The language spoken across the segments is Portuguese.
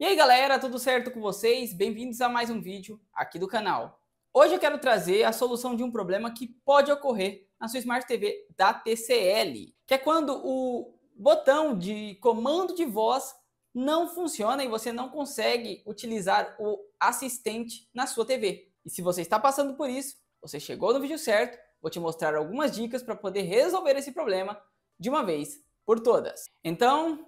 E aí galera, tudo certo com vocês? Bem-vindos a mais um vídeo aqui do canal. Hoje eu quero trazer a solução de um problema que pode ocorrer na sua Smart TV da TCL, que é quando o botão de comando de voz não funciona e você não consegue utilizar o assistente na sua TV. E se você está passando por isso, você chegou no vídeo certo, vou te mostrar algumas dicas para poder resolver esse problema de uma vez por todas. Então,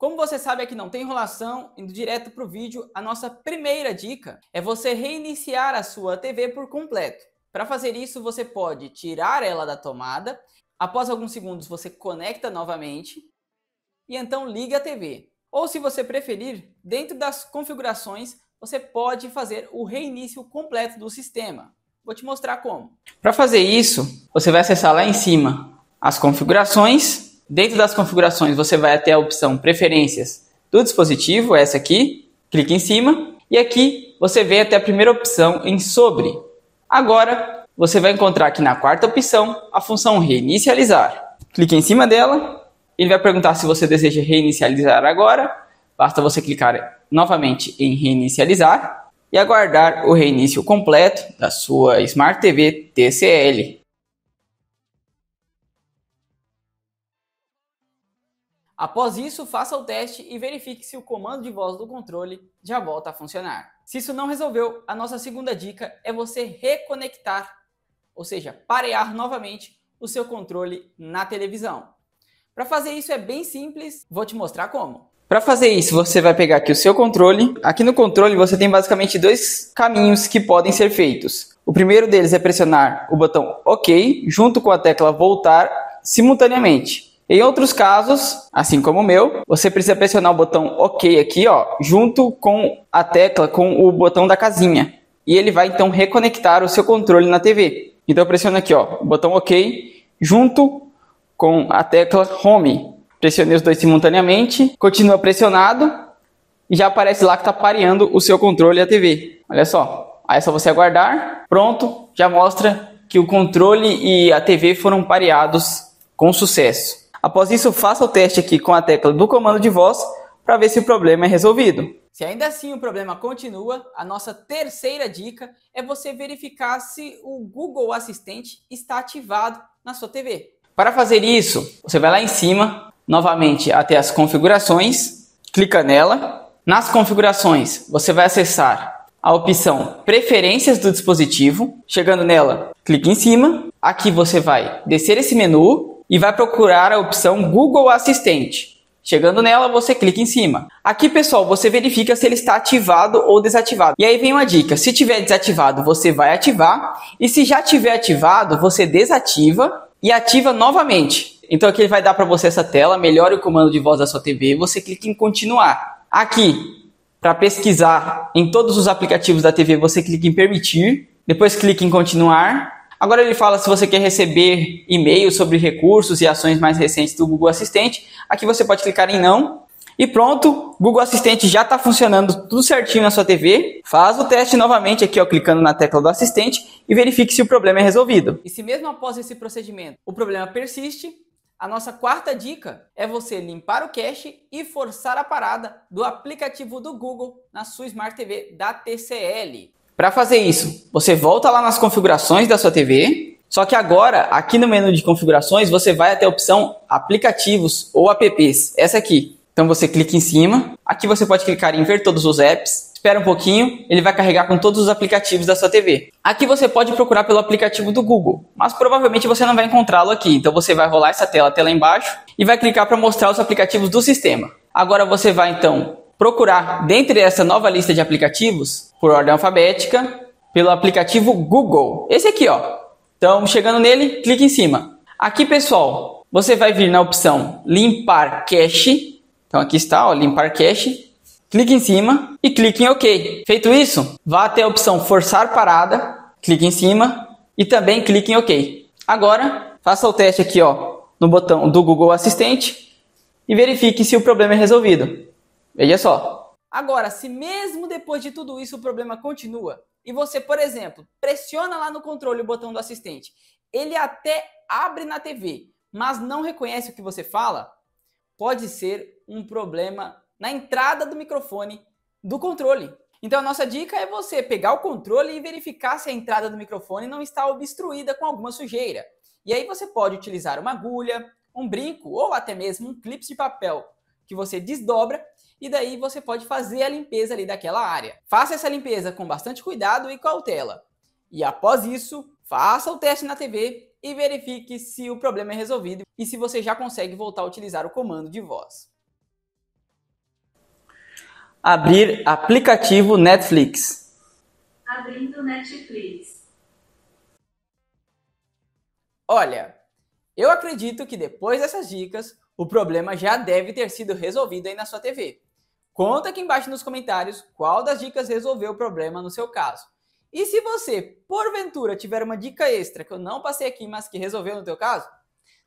como você sabe, aqui não tem enrolação, indo direto para o vídeo, a nossa primeira dica é você reiniciar a sua TV por completo. Para fazer isso, você pode tirar ela da tomada, após alguns segundos você conecta novamente e então liga a TV. Ou se você preferir, dentro das configurações, você pode fazer o reinício completo do sistema. Vou te mostrar como. Para fazer isso, você vai acessar lá em cima as configurações Dentro das configurações, você vai até a opção Preferências do dispositivo, essa aqui, clique em cima, e aqui você vem até a primeira opção em Sobre. Agora, você vai encontrar aqui na quarta opção a função Reinicializar. Clique em cima dela, ele vai perguntar se você deseja reinicializar agora. Basta você clicar novamente em Reinicializar e aguardar o reinício completo da sua Smart TV TCL. Após isso, faça o teste e verifique se o comando de voz do controle já volta a funcionar. Se isso não resolveu, a nossa segunda dica é você reconectar, ou seja, parear novamente o seu controle na televisão. Para fazer isso é bem simples, vou te mostrar como. Para fazer isso, você vai pegar aqui o seu controle. Aqui no controle você tem basicamente dois caminhos que podem ser feitos. O primeiro deles é pressionar o botão OK junto com a tecla voltar simultaneamente. Em outros casos, assim como o meu, você precisa pressionar o botão OK aqui, ó, junto com a tecla com o botão da casinha. E ele vai então reconectar o seu controle na TV. Então eu pressiono aqui, ó, o botão OK junto com a tecla Home. Pressionei os dois simultaneamente, continua pressionado e já aparece lá que está pareando o seu controle e a TV. Olha só, aí é só você aguardar, pronto, já mostra que o controle e a TV foram pareados com sucesso. Após isso, faça o teste aqui com a tecla do comando de voz para ver se o problema é resolvido. Se ainda assim o problema continua, a nossa terceira dica é você verificar se o Google Assistente está ativado na sua TV. Para fazer isso, você vai lá em cima, novamente até as configurações, clica nela. Nas configurações, você vai acessar a opção Preferências do dispositivo. Chegando nela, clique em cima. Aqui você vai descer esse menu e vai procurar a opção Google Assistente. Chegando nela, você clica em cima. Aqui, pessoal, você verifica se ele está ativado ou desativado. E aí vem uma dica: se tiver desativado, você vai ativar, e se já tiver ativado, você desativa e ativa novamente. Então aqui ele vai dar para você essa tela, melhore o comando de voz da sua TV, você clica em continuar. Aqui, para pesquisar em todos os aplicativos da TV, você clica em permitir, depois clica em continuar Agora ele fala se você quer receber e-mails sobre recursos e ações mais recentes do Google Assistente. Aqui você pode clicar em não. E pronto, Google Assistente já está funcionando tudo certinho na sua TV. Faz o teste novamente aqui, ó, clicando na tecla do assistente e verifique se o problema é resolvido. E se mesmo após esse procedimento o problema persiste, a nossa quarta dica é você limpar o cache e forçar a parada do aplicativo do Google na sua Smart TV da TCL. Para fazer isso, você volta lá nas configurações da sua TV, só que agora, aqui no menu de configurações, você vai até a opção aplicativos ou apps, essa aqui. Então você clica em cima, aqui você pode clicar em ver todos os apps, espera um pouquinho, ele vai carregar com todos os aplicativos da sua TV. Aqui você pode procurar pelo aplicativo do Google, mas provavelmente você não vai encontrá-lo aqui, então você vai rolar essa tela até lá embaixo e vai clicar para mostrar os aplicativos do sistema. Agora você vai então procurar dentre essa nova lista de aplicativos, por ordem alfabética, pelo aplicativo Google. Esse aqui, ó. Então, chegando nele, clique em cima. Aqui, pessoal, você vai vir na opção limpar cache. Então, aqui está, ó, limpar cache. Clique em cima e clique em OK. Feito isso, vá até a opção forçar parada, clique em cima e também clique em OK. Agora, faça o teste aqui, ó, no botão do Google Assistente e verifique se o problema é resolvido. Veja é só. Agora, se mesmo depois de tudo isso o problema continua, e você, por exemplo, pressiona lá no controle o botão do assistente, ele até abre na TV, mas não reconhece o que você fala, pode ser um problema na entrada do microfone do controle. Então a nossa dica é você pegar o controle e verificar se a entrada do microfone não está obstruída com alguma sujeira. E aí você pode utilizar uma agulha, um brinco ou até mesmo um clipe de papel que você desdobra e daí você pode fazer a limpeza ali daquela área. Faça essa limpeza com bastante cuidado e cautela. E após isso, faça o teste na TV e verifique se o problema é resolvido e se você já consegue voltar a utilizar o comando de voz. Abrir aplicativo Netflix. Abrindo Netflix. Olha, eu acredito que depois dessas dicas, o problema já deve ter sido resolvido aí na sua TV. Conta aqui embaixo nos comentários qual das dicas resolveu o problema no seu caso. E se você, porventura, tiver uma dica extra que eu não passei aqui, mas que resolveu no teu caso,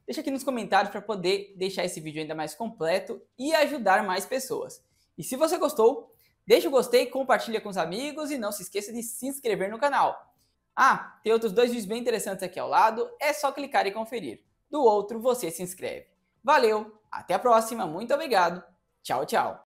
deixa aqui nos comentários para poder deixar esse vídeo ainda mais completo e ajudar mais pessoas. E se você gostou, deixa o gostei, compartilha com os amigos e não se esqueça de se inscrever no canal. Ah, tem outros dois vídeos bem interessantes aqui ao lado, é só clicar e conferir. Do outro você se inscreve. Valeu, até a próxima, muito obrigado. Tchau, tchau.